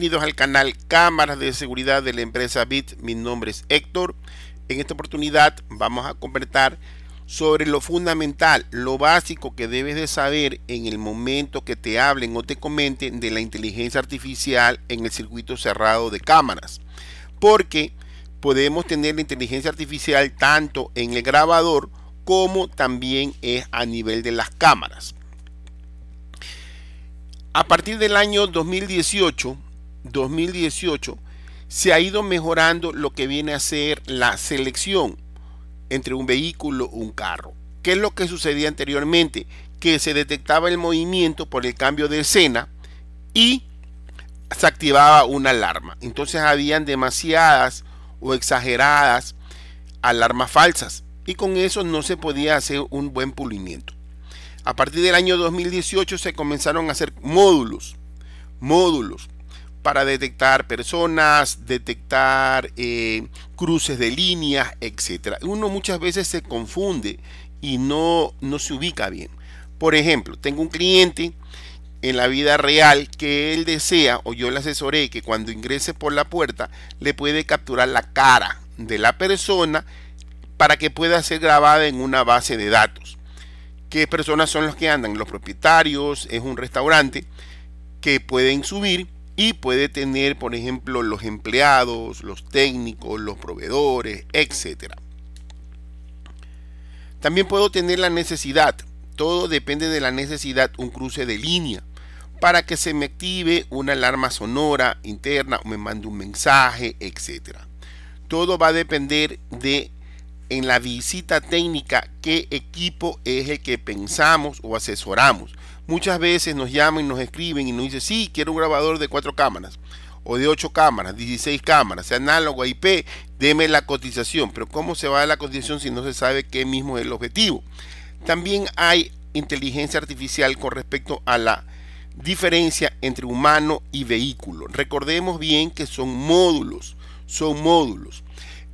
Bienvenidos al canal Cámaras de Seguridad de la empresa BIT. Mi nombre es Héctor. En esta oportunidad vamos a conversar sobre lo fundamental, lo básico que debes de saber en el momento que te hablen o te comenten de la inteligencia artificial en el circuito cerrado de cámaras. Porque podemos tener la inteligencia artificial tanto en el grabador como también es a nivel de las cámaras. A partir del año 2018, 2018 se ha ido mejorando lo que viene a ser la selección entre un vehículo, un carro. ¿Qué es lo que sucedía anteriormente? Que se detectaba el movimiento por el cambio de escena y se activaba una alarma. Entonces habían demasiadas o exageradas alarmas falsas y con eso no se podía hacer un buen pulimiento. A partir del año 2018 se comenzaron a hacer módulos, módulos para detectar personas, detectar eh, cruces de líneas, etc. Uno muchas veces se confunde y no, no se ubica bien. Por ejemplo, tengo un cliente en la vida real que él desea o yo le asesoré que cuando ingrese por la puerta le puede capturar la cara de la persona para que pueda ser grabada en una base de datos. ¿Qué personas son los que andan? Los propietarios, es un restaurante que pueden subir y puede tener, por ejemplo, los empleados, los técnicos, los proveedores, etcétera También puedo tener la necesidad, todo depende de la necesidad, un cruce de línea para que se me active una alarma sonora interna o me mande un mensaje, etcétera Todo va a depender de en la visita técnica qué equipo es el que pensamos o asesoramos Muchas veces nos llaman y nos escriben y nos dicen, sí, quiero un grabador de cuatro cámaras o de ocho cámaras, 16 cámaras, sea análogo IP, deme la cotización. Pero ¿cómo se va a la cotización si no se sabe qué mismo es el objetivo? También hay inteligencia artificial con respecto a la diferencia entre humano y vehículo. Recordemos bien que son módulos, son módulos.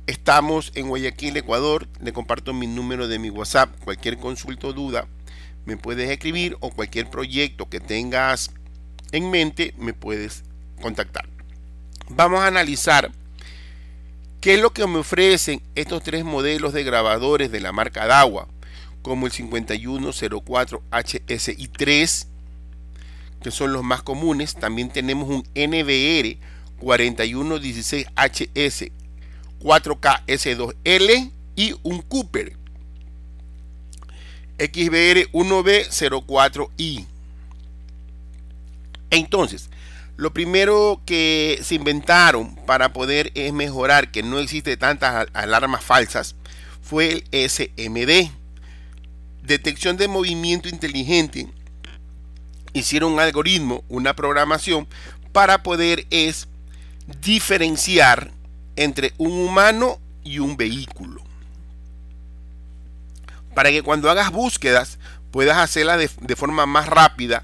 Estamos en Guayaquil, Ecuador. Le comparto mi número de mi WhatsApp. Cualquier consulta o duda, me puedes escribir o cualquier proyecto que tengas en mente, me puedes contactar. Vamos a analizar qué es lo que me ofrecen estos tres modelos de grabadores de la marca DAWA, como el 5104 HSI3, que son los más comunes. También tenemos un NBR 4116HS 4K S2L y un Cooper XBR1B04I. Entonces, lo primero que se inventaron para poder es mejorar que no existe tantas alarmas falsas fue el SMD. Detección de movimiento inteligente. Hicieron un algoritmo, una programación para poder es diferenciar entre un humano y un vehículo para que cuando hagas búsquedas puedas hacerlas de, forma más rápida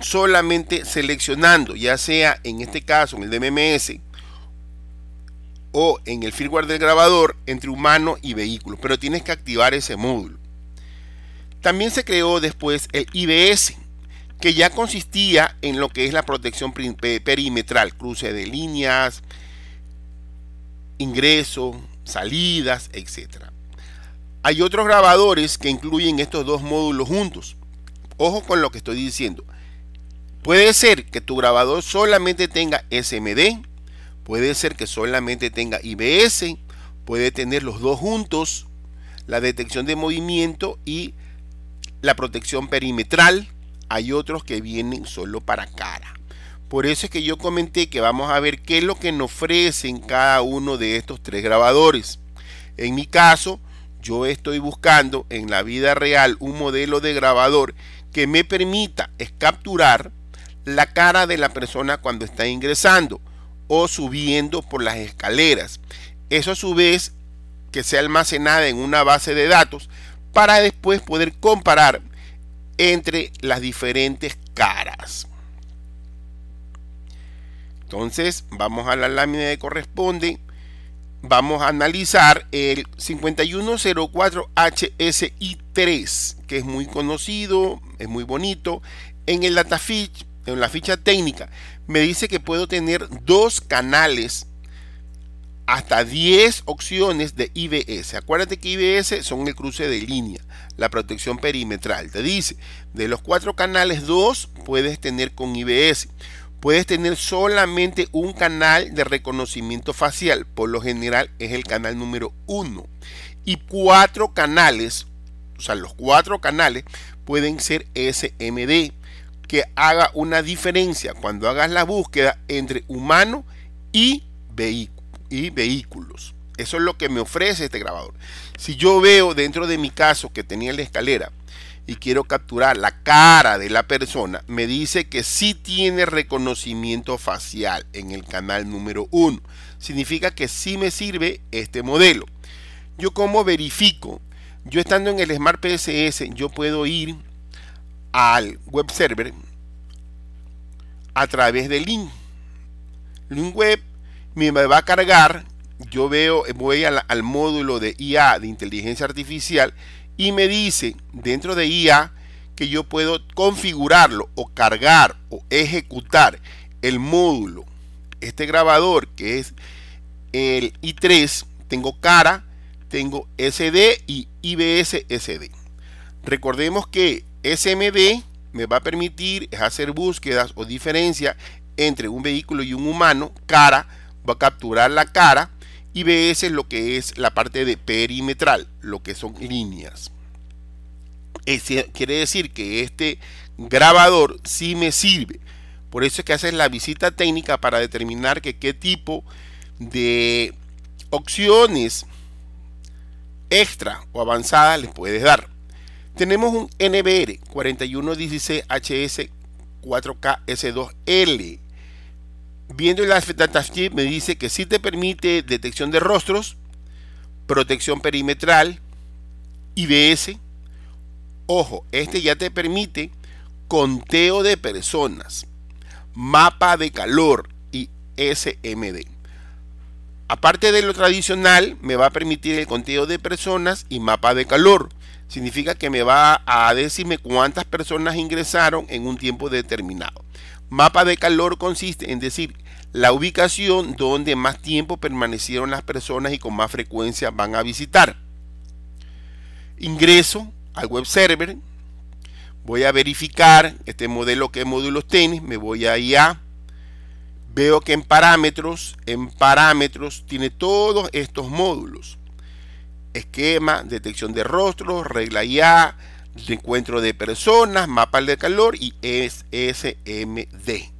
solamente seleccionando, ya sea en este caso en el DMS o en el firmware del grabador entre humano y vehículo, pero tienes que activar ese módulo. También se creó después el IBS, que ya consistía en lo que es la protección perimetral, cruce de líneas, ingreso, salidas, etcétera. Hay otros grabadores que incluyen estos dos módulos juntos. Ojo con lo que estoy diciendo. Puede ser que tu grabador solamente tenga SMD, puede ser que solamente tenga IBS, puede tener los dos juntos, la detección de movimiento y la protección perimetral. Hay otros que vienen solo para cara. Por eso es que yo comenté que vamos a ver qué es lo que nos ofrecen cada uno de estos tres grabadores. En mi caso, yo estoy buscando en la vida real un modelo de grabador que me permita capturar la cara de la persona cuando está ingresando o subiendo por las escaleras. Eso a su vez que sea almacenada en una base de datos para después poder comparar entre las diferentes caras. Entonces vamos a la lámina que corresponde vamos a analizar el 5104HSI3, que es muy conocido, es muy bonito. En el fit en la ficha técnica, me dice que puedo tener dos canales hasta 10 opciones de IBS. Acuérdate que IBS son el cruce de línea, la protección perimetral. Te dice, de los cuatro canales, dos puedes tener con IBS puedes tener solamente un canal de reconocimiento facial. Por lo general es el canal número uno Y cuatro canales, o sea, los cuatro canales pueden ser SMD, que haga una diferencia cuando hagas la búsqueda entre humano y, y vehículos. Eso es lo que me ofrece este grabador. Si yo veo dentro de mi caso que tenía la escalera y quiero capturar la cara de la persona, me dice que sí tiene reconocimiento facial en el canal número 1. Significa que sí me sirve este modelo. Yo como verifico, yo estando en el Smart PSS, yo puedo ir al web server a través del link. Link web me va a cargar, yo veo, voy al módulo de IA, de inteligencia artificial, y me dice dentro de IA que yo puedo configurarlo o cargar o ejecutar el módulo. Este grabador que es el i3, tengo cara, tengo SD y IBS SD. Recordemos que SMD me va a permitir hacer búsquedas o diferencia entre un vehículo y un humano. Cara va a capturar la cara y BS es lo que es la parte de perimetral, lo que son líneas. quiere decir que este grabador sí me sirve. Por eso es que haces la visita técnica para determinar que qué tipo de opciones extra o avanzada les puedes dar. Tenemos un NBR 4116HS 4KS2L viendo el chip, me dice que sí te permite detección de rostros, protección perimetral, IBS. Ojo, este ya te permite conteo de personas, mapa de calor y SMD. Aparte de lo tradicional, me va a permitir el conteo de personas y mapa de calor. Significa que me va a decirme cuántas personas ingresaron en un tiempo determinado. Mapa de calor consiste en decir la ubicación donde más tiempo permanecieron las personas y con más frecuencia van a visitar. Ingreso al web server. Voy a verificar este modelo que módulos tiene. Me voy a Veo que en parámetros, en parámetros tiene todos estos módulos. Esquema, detección de rostros, regla IA, encuentro de personas, mapas de calor y SMD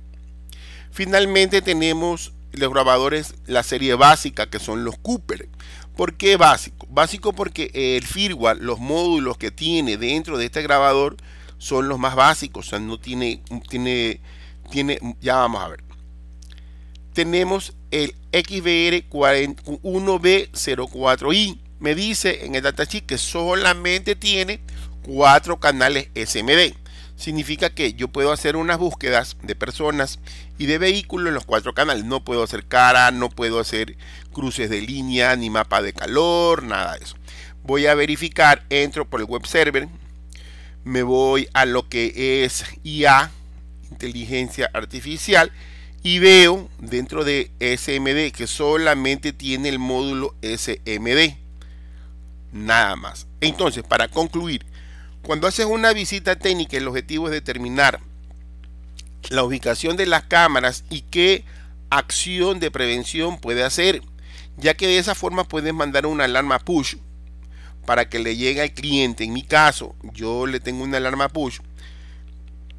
Finalmente tenemos los grabadores, la serie básica que son los Cooper. ¿Por qué básico? Básico porque el firmware, los módulos que tiene dentro de este grabador son los más básicos, o sea, no tiene, tiene, tiene, ya vamos a ver. Tenemos el XBR 1B04i. Me dice en el datasheet que solamente tiene cuatro canales SMD. Significa que yo puedo hacer unas búsquedas de personas y de vehículos en los cuatro canales. No puedo hacer cara, no puedo hacer cruces de línea, ni mapa de calor, nada de eso. Voy a verificar, entro por el web server, me voy a lo que es IA, inteligencia artificial, y veo dentro de SMD que solamente tiene el módulo SMD. Nada más. Entonces, para concluir, cuando haces una visita técnica, el objetivo es determinar la ubicación de las cámaras y qué acción de prevención puede hacer, ya que de esa forma puedes mandar una alarma push para que le llegue al cliente. En mi caso, yo le tengo una alarma push.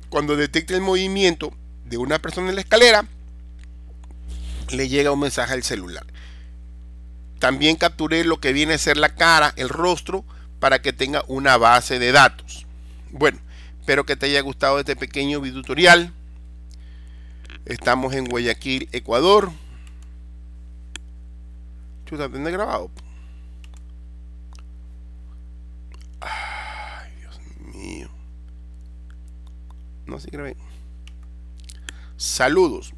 Cuando detecte el movimiento de una persona en la escalera, le llega un mensaje al celular. También capturé lo que viene a ser la cara, el rostro para que tenga una base de datos. Bueno, espero que te haya gustado este pequeño tutorial Estamos en Guayaquil, Ecuador. Chuta, grabado? Ay, Dios mío. No se grabé. Saludos.